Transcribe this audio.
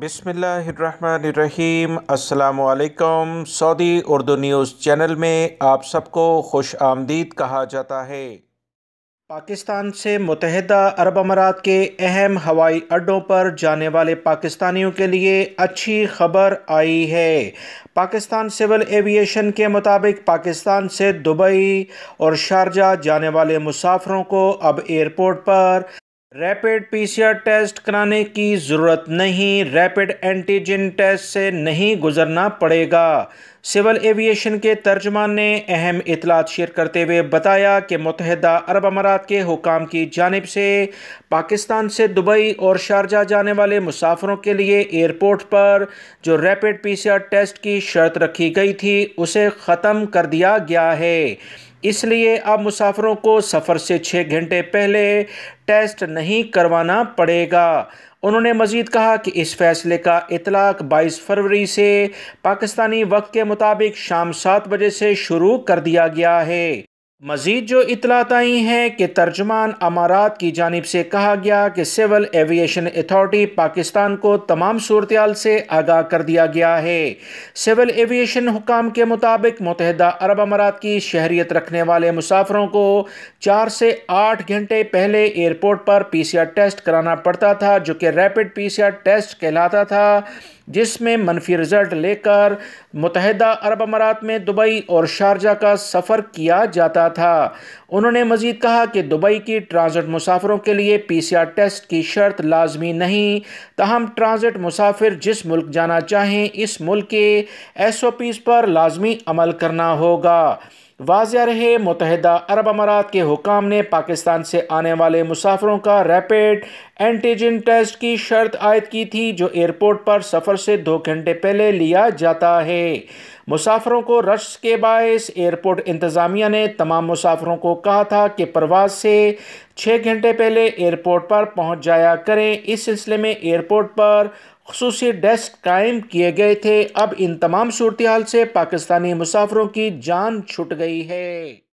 बिसमीम् अल्लाम Saudi Urdu news channel में आप सबको खुश आमदीद कहा जाता है पाकिस्तान से मुतहदा अरब अमारात के अहम हवाई अड्डों पर जाने वाले पाकिस्तानियों के लिए अच्छी खबर आई है पाकिस्तान सिविल एविएशन के मुताबिक पाकिस्तान से दुबई और शारजा जाने वाले मुसाफरों को अब एयरपोर्ट पर रैपिड पीसीआर टेस्ट कराने की ज़रूरत नहीं रैपिड एंटीजन टेस्ट से नहीं गुजरना पड़ेगा सिविल एविएशन के तर्जमान ने अहम इतलात शेयर करते हुए बताया कि मुतहदा अरब अमारात के हुकाम की जानब से पाकिस्तान से दुबई और शारजा जाने वाले मुसाफरों के लिए एयरपोर्ट पर जो रैपिड पीसीआर टेस्ट की शर्त रखी गई थी उसे ख़त्म कर दिया गया है इसलिए अब मुसाफरों को सफ़र से छः घंटे पहले टेस्ट नहीं करवाना पड़ेगा उन्होंने मजीद कहा कि इस फैसले का इतलाक 22 फरवरी से पाकिस्तानी वक्त के मुताबिक शाम सात बजे से शुरू कर दिया गया है मजीद जो इतलात आई हैं कि तर्जमान अमारात की जानब से कहा गया कि सिविल एविएशन अथॉरिटी पाकिस्तान को तमाम सूरत से आगाह कर दिया गया है सिविल एविएशन हुकाम के मुताबिक मुतहदा अरब अमारात की शहरीत रखने वाले मुसाफरों को चार से आठ घंटे पहले एयरपोर्ट पर पी सी आर टेस्ट कराना पड़ता था जो कि rapid P C R test कहलाता था जिसमें मनफी रिजल्ट लेकर मुतहदा अरब अमारात में दुबई और शारजा का सफ़र किया जाता था उन्होंने मजीद कहा कि दुबई की ट्रांज़िट मुसाफिरों के लिए पी सी आर टेस्ट की शर्त लाजमी नहीं तहम ट्रांज़िट मुसाफिर जिस मुल्क जाना चाहें इस मुल्क के एस ओ पीज़ पर लाजमी अमल करना होगा वाजिया रहे मुतहदा अरब अमारात के हुकाम ने पाकिस्तान से आने वाले मुसाफरों का रैपिड एंटीजन टेस्ट की शर्त आयद की थी जो एयरपोर्ट पर सफ़र से दो घंटे पहले लिया जाता है मुसाफरों को रश के बायस एयरपोर्ट इंतज़ामिया ने तमाम मुसाफरों को कहा था कि परवाज से छः घंटे पहले एयरपोर्ट पर पहुंच जाया करें इस सिलसिले में एयरपोर्ट पर खसूस डेस्क कायम किए गए थे अब इन तमाम सूरत हाल से पाकिस्तानी मुसाफरों की जान छुट गई है